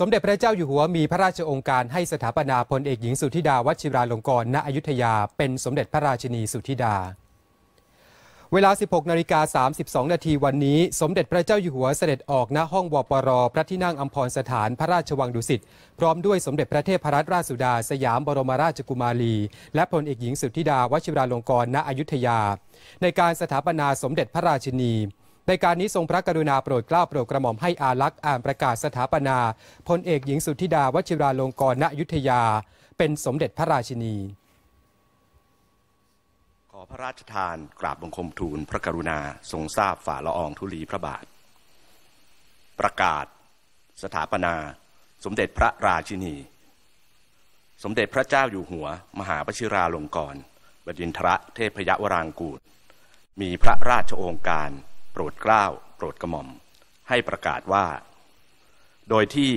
สมเด็จพระเจ้าอยู่หัวมีพระราชองค์การให้สถาปนาพลเอกหญิงสุธิดาวัชิราลงกรณอยุธยา เป็นสมเด็จพระราชินีสุธิดา เวลา 16นาฬิกา32นาทีวันนี้ สมเด็จพระเจ้าอยู่หัวเสด็จออกณห้องวปรพระที่นั่งอัมพรสถานพระราชวังดุสิตพร้อมด้วยสมเด็จพระเทพรัตนราชสุดา สยามบรมราชกุมารีและพลเอกหญิงสุธิดาวัชิราลงกรณอยุธยา ในการสถาปนาสมเด็จพระราชินีในการนี้ทรงพระกรุณาโปรดเกล้าโปรดกระหม่อมให้อาลักษ์อ่านประกาศสถาปนา พลเอกหญิงสุธิดาวชิราลงกรณยุทธยาเป็นสมเด็จพระราชินี ขอพระราชทานกราบบังคมทูลพระกรุณาทรงทราบฝ่าละองธุลีพระบาท ประกาศสถาปนา สมเด็จพระราชินี สมเด็จพระเจ้าอยู่หัว มหาวชิราลงกรณบดินทระเทพยวรางกูรมีพระราชโองการโปรดเกล้าโปรดกระหม่อมให้ประกาศว่า โดยที่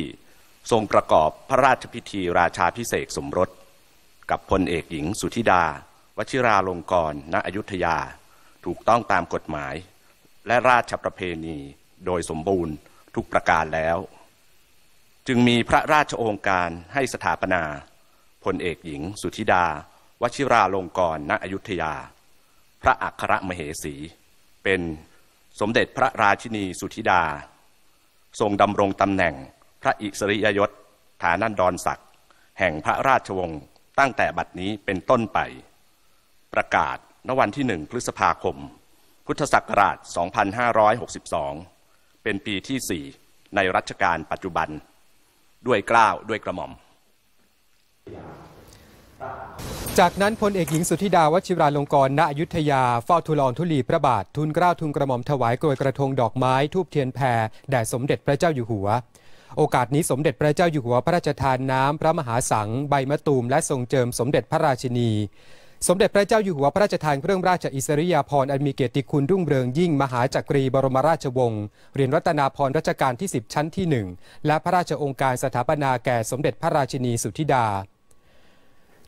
ทรงประกอบพระราชพิธีราชาพิเศษสมรส กับพลเอกหญิงสุธิดา วชิราลงกรณ์ณอยุธยา ถูกต้องตามกฎหมาย และราชประเพณีโดยสมบูรณ์ทุกประการแล้ว จึงมีพระราชโองการให้สถาปนาพลเอกหญิงสุธิดา วชิราลงกรณอยุธยา พระอัครมเหสีเป็นสมเด็จพระราชินีสุธิดา ทรงดำรงตำแหน่งพระอิสริยยศฐานันดรศักดิ์แห่งพระราชวงศ์ตั้งแต่บัดนี้เป็นต้นไป ประกาศณวันที่หนึ่ง พฤษภาคม พุทธศักราช 2562 เป็นปีที่สี่ในรัชกาลปัจจุบัน ด้วยกล้าวด้วยกระหม่อมจากนั้นพลเอกหญิงสุธิดา วชิราลงกรณ์อยุธยาเฝ้าทูลอองทุลีพระบาททุนกล้าทุนกระหม่อมถวายลกยกระทงดอกไม้ทูบเทียนแผ่แด่สมเด็จพระเจ้าอยู่หัว โอกาสนี้สมเด็จพระเจ้าอยู่หัวพระราชทานน้ำพระมหาสังใบมะตูม และทรงเจิมสมเด็จพระราชินี สมเด็จพระเจ้าอยู่หัวพระราชทานเครื่องราชอิสริยาภรณ์อันมีเกียรติคุณรุ่งเรืองยิ่งมหาจักรีบรมราชวงศ์เหรียญรัตนาภรณ์รัชกาลที่ 10 ชั้นที่ 1 และพระราชองค์การสถาปนาแก่สมเด็จพระราชินีสุธิดา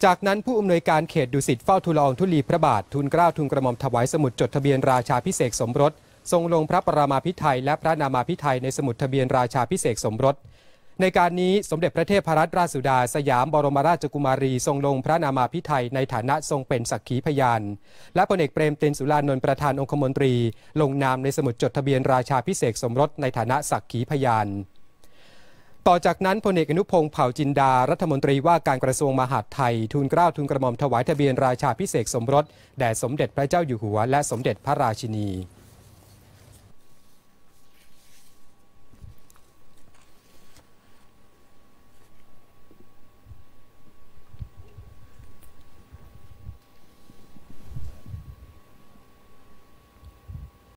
จากนั้นผู้อานวยการเขตดุสิตเฝ้าทูลละองทุลีพระบาททูลเกล้าทูลกระหม่อมถวายสมุดจดทะเบียนราชาพิเศษสมรสทรงลงพระปรามาพิไทยและพระนามาพิไทยในสมุดทะเบียนราชาพิเศษสมรสในการนี้สมเด็จพระเทพรัตนราชสุดา สยามบรมราชกุมารีทรงลงพระนามาพิไทยในฐานะทรงเป็นสักขีพยาน และพลเอกเปรมตินสุรานนท์ประธานองคมนตรีลงนามในสมุดจดทะเบียนราชาพิเศษสมรสในฐานะสักขีพยานต่อจากนั้นพลเอกอนุพงศ์เผ่าจินดารัฐมนตรีว่าการกระทรวงมหาดไทย ทูลเกล้าทูลกระหม่อมถวายทะเบียนราชาพิเศษสมรสแด่สมเด็จพระเจ้าอยู่หัวและสมเด็จพระราชินี